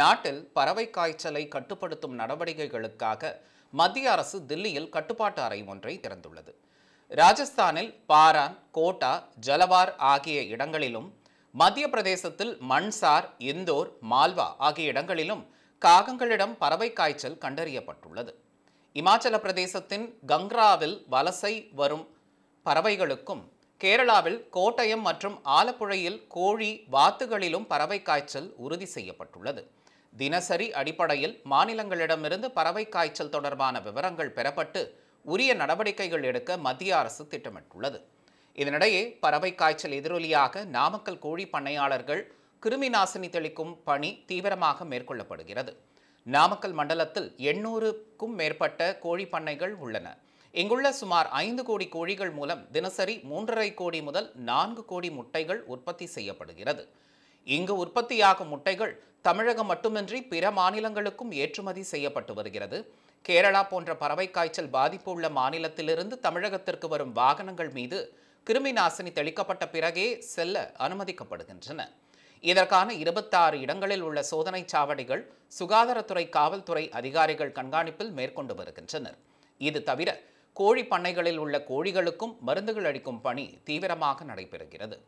நாட்டில் பறவை காய்ச்சலை கட்டுப்படுத்தும் நடவடிக்கைகளுக்காக மத்திய அரசு தில்லியில் கட்டுப்பாட்டு அறை ஒன்றை திறந்துள்ளது ராஜஸ்தானில் பாரான் கோட்டா ஜலவார் ஆகிய இடங்களிலும் மத்திய பிரதேசத்தில் மண்சார் இந்தோர் மால்வா ஆகிய இடங்களிலும் காகங்களிடம் பறவை காய்ச்சல் கண்டறியப்பட்டுள்ளது இமாச்சல பிரதேசத்தின் கங்ராவில் வலசை வரும் பறவைகளுக்கும் கேரளாவில் கோட்டயம் மற்றும் ஆலப்புழையில் கோழி வாத்துகளிலும் பறவை காய்ச்சல் உறுதி செய்யப்பட்டுள்ளது தினசரி அடிப்படையில் மாநிலங்களிடமிருந்து பறவை காய்ச்சல் தொடர்பான விவரங்கள் பெறப்பட்டு உரிய நடவடிக்கைகள் எடுக்க மத்திய அரசு திட்டமிட்டுள்ளது இதனிடையே பறவை காய்ச்சல் எதிரொலியாக நாமக்கல் கோழி பண்ணையாளர்கள் கிருமி நாசினி தெளிக்கும் பணி தீவிரமாக மேற்கொள்ளப்படுகிறது நாமக்கல் மண்டலத்தில் எண்ணூறுக்கும் மேற்பட்ட கோழி பண்ணைகள் உள்ளன இங்குள்ள சுமார் ஐந்து கோடி கோழிகள் மூலம் தினசரி மூன்றரை கோடி முதல் நான்கு கோடி முட்டைகள் உற்பத்தி செய்யப்படுகிறது இங்கு உற்பத்தியாகும் முட்டைகள் தமிழகம் மட்டுமின்றி பிற மாநிலங்களுக்கும் ஏற்றுமதி செய்யப்பட்டு வருகிறது கேரளா போன்ற பறவை காய்ச்சல் பாதிப்பு உள்ள மாநிலத்திலிருந்து தமிழகத்திற்கு வரும் வாகனங்கள் மீது கிருமி நாசினி தெளிக்கப்பட்ட பிறகே செல்ல அனுமதிக்கப்படுகின்றன இதற்கான இருபத்தாறு இடங்களில் உள்ள சோதனை சாவடிகள் சுகாதாரத்துறை காவல்துறை அதிகாரிகள் கண்காணிப்பில் மேற்கொண்டு வருகின்றனர் இது தவிர கோழி பண்ணைகளில் உள்ள கோழிகளுக்கும் மருந்துகள் அளிக்கும் பணி தீவிரமாக நடைபெறுகிறது